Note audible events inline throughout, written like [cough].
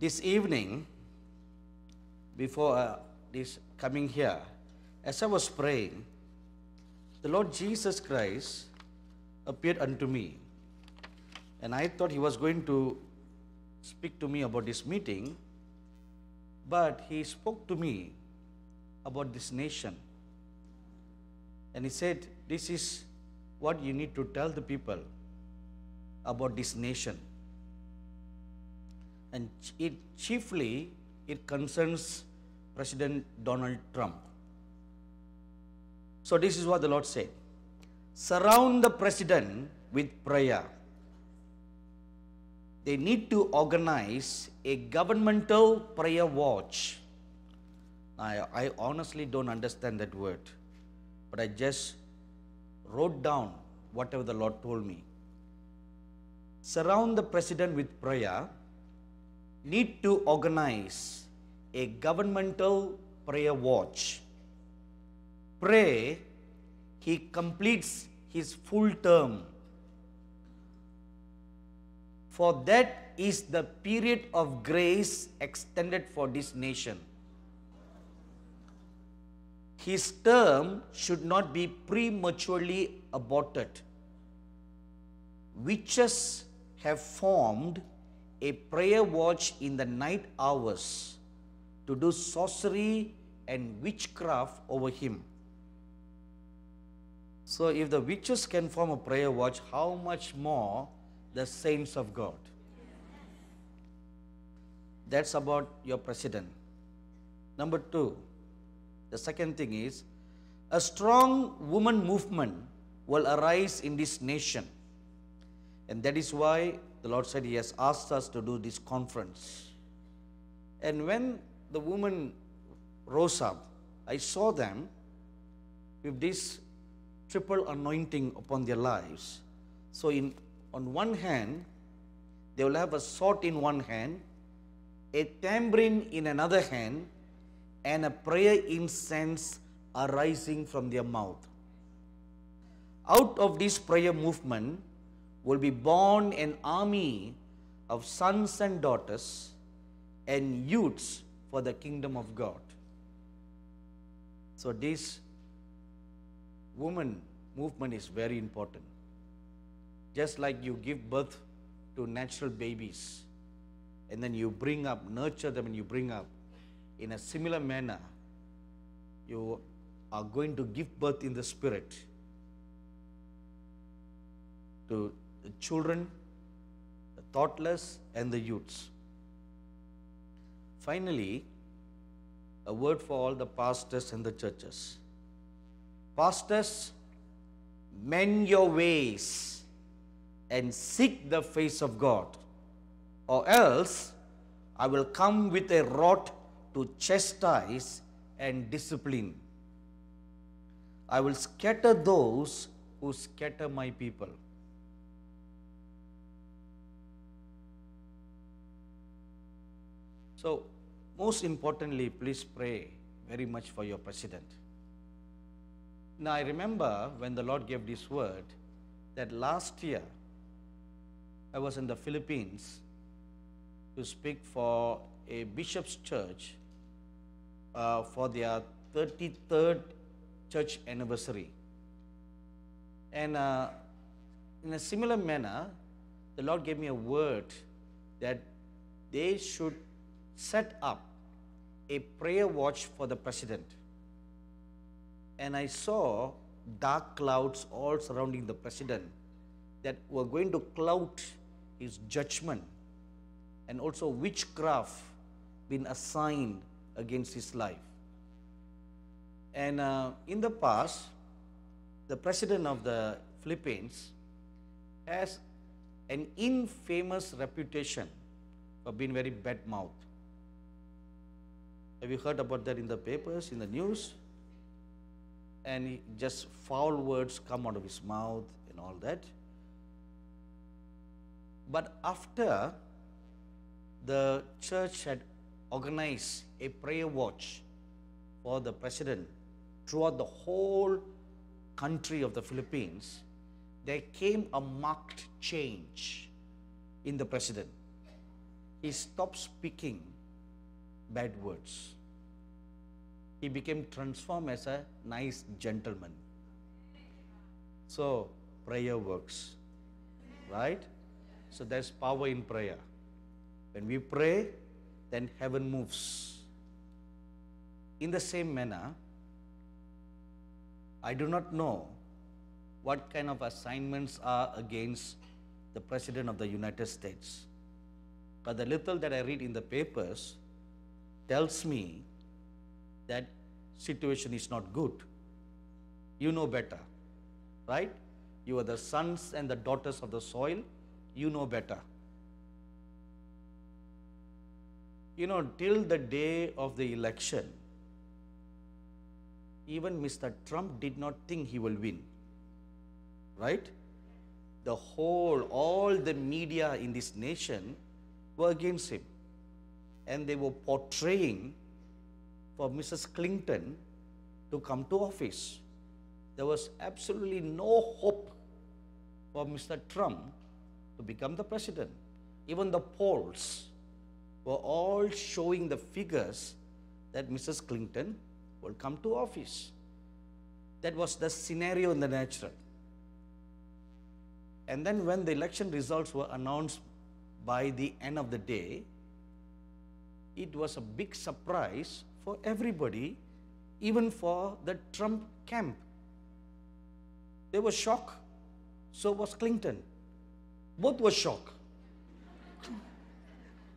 This evening, before uh, this coming here, as I was praying, the Lord Jesus Christ appeared unto me. And I thought he was going to speak to me about this meeting, but he spoke to me about this nation. And he said, This is what you need to tell the people about this nation and it chiefly it concerns President Donald Trump. So this is what the Lord said. Surround the president with prayer. They need to organize a governmental prayer watch. I, I honestly don't understand that word, but I just wrote down whatever the Lord told me. Surround the president with prayer need to organize a governmental prayer watch. Pray, he completes his full term. For that is the period of grace extended for this nation. His term should not be prematurely aborted. Witches have formed a prayer watch in the night hours to do sorcery and witchcraft over him. So, if the witches can form a prayer watch, how much more the saints of God? That's about your president. Number two, the second thing is a strong woman movement will arise in this nation. And that is why the Lord said He has asked us to do this conference. And when the woman rose up, I saw them with this triple anointing upon their lives. So, in, on one hand, they will have a sword in one hand, a tambourine in another hand, and a prayer incense arising from their mouth. Out of this prayer movement, will be born an army of sons and daughters and youths for the kingdom of God. So, this woman movement is very important. Just like you give birth to natural babies and then you bring up, nurture them, and you bring up in a similar manner, you are going to give birth in the spirit to the children, the thoughtless, and the youths. Finally, a word for all the pastors and the churches. Pastors, mend your ways and seek the face of God, or else I will come with a rod to chastise and discipline. I will scatter those who scatter my people. So, most importantly, please pray very much for your president. Now, I remember when the Lord gave this word that last year I was in the Philippines to speak for a bishop's church uh, for their 33rd church anniversary. And uh, in a similar manner, the Lord gave me a word that they should set up a prayer watch for the president. And I saw dark clouds all surrounding the president that were going to cloud his judgment and also witchcraft been assigned against his life. And uh, in the past, the president of the Philippines has an infamous reputation for being very bad mouthed. Have you heard about that in the papers, in the news? And just foul words come out of his mouth and all that. But after the church had organized a prayer watch for the president throughout the whole country of the Philippines, there came a marked change in the president. He stopped speaking bad words. He became transformed as a nice gentleman. So, prayer works. Right? So, there's power in prayer. When we pray, then heaven moves. In the same manner, I do not know what kind of assignments are against the President of the United States. But the little that I read in the papers, tells me that situation is not good. You know better, right? You are the sons and the daughters of the soil. You know better. You know, till the day of the election, even Mr. Trump did not think he will win, right? The whole, all the media in this nation were against him and they were portraying for Mrs. Clinton to come to office. There was absolutely no hope for Mr. Trump to become the president. Even the polls were all showing the figures that Mrs. Clinton will come to office. That was the scenario in the natural. And then when the election results were announced by the end of the day, it was a big surprise for everybody, even for the Trump camp. They were shocked. So was Clinton. Both were shocked.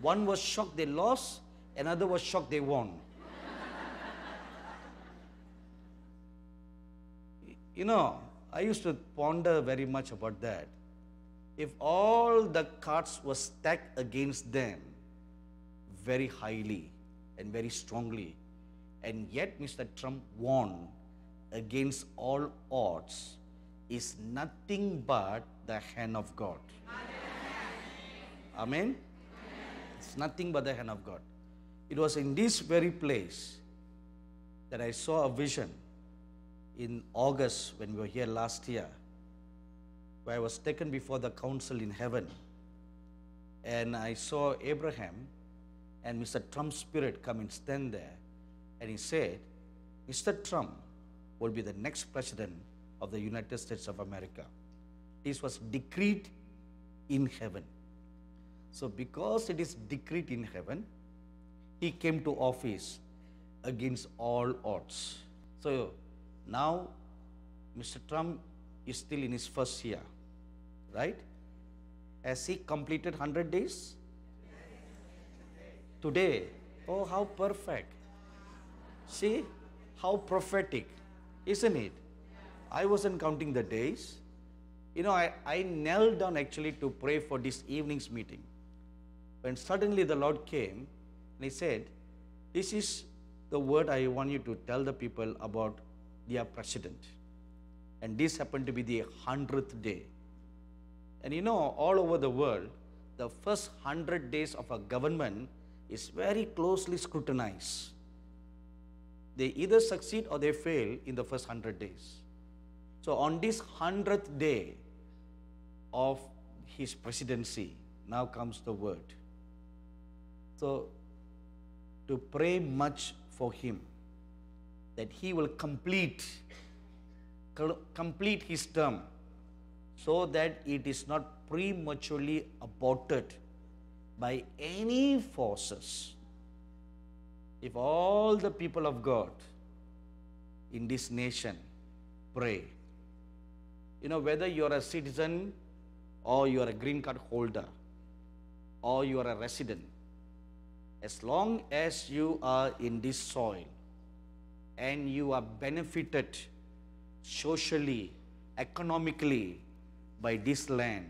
One was shocked they lost, another was shocked they won. you know, I used to ponder very much about that. If all the cards were stacked against them, very highly and very strongly. And yet, Mr. Trump won against all odds is nothing but the hand of God. Amen? Amen? It's nothing but the hand of God. It was in this very place that I saw a vision in August when we were here last year, where I was taken before the council in heaven. And I saw Abraham and Mr. Trump's spirit come and stand there. And he said, Mr. Trump will be the next president of the United States of America. This was decreed in heaven. So, because it is decreed in heaven, he came to office against all odds. So, now Mr. Trump is still in his first year, right? Has he completed 100 days? today. Oh, how perfect. See, how prophetic, isn't it? I wasn't counting the days. You know, I, I knelt down actually to pray for this evening's meeting. When suddenly the Lord came and He said, This is the word I want you to tell the people about their president. And this happened to be the 100th day. And you know, all over the world, the first 100 days of a government is very closely scrutinized. They either succeed or they fail in the first 100 days. So, on this 100th day of his presidency, now comes the word. So, to pray much for him that he will complete complete his term so that it is not prematurely aborted by any forces. If all the people of God in this nation pray, you know, whether you're a citizen or you're a green card holder or you're a resident, as long as you are in this soil and you are benefited socially, economically by this land,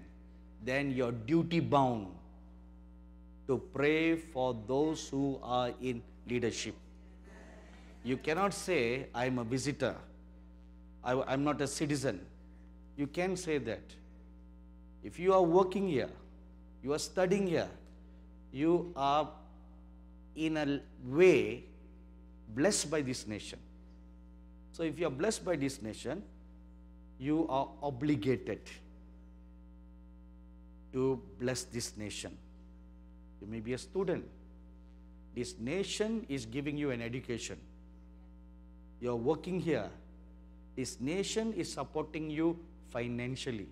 then you're duty bound to pray for those who are in leadership. You cannot say, I'm a visitor, I, am not a citizen. You can say that. If you are working here, you are studying here, you are in a way blessed by this nation. So if you are blessed by this nation, you are obligated to bless this nation. You may be a student. This nation is giving you an education. You're working here. This nation is supporting you financially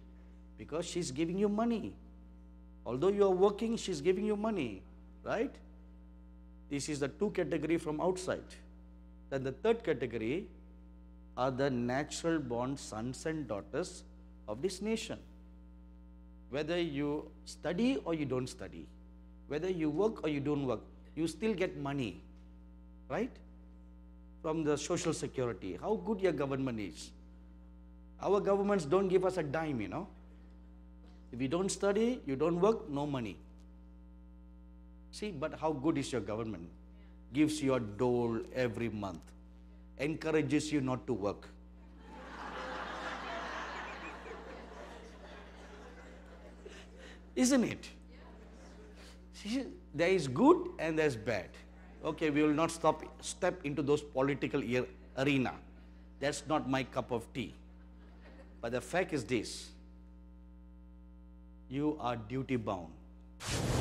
because she's giving you money. Although you are working, she's giving you money, right? This is the two category from outside. Then the third category are the natural born sons and daughters of this nation. Whether you study or you don't study, whether you work or you don't work, you still get money, right? From the social security, how good your government is. Our governments don't give us a dime, you know. If you don't study, you don't work, no money. See, but how good is your government? Gives you a dole every month, encourages you not to work. [laughs] Isn't it? there is good and there's bad. Okay, we will not stop, step into those political arena. That's not my cup of tea. But the fact is this you are duty bound.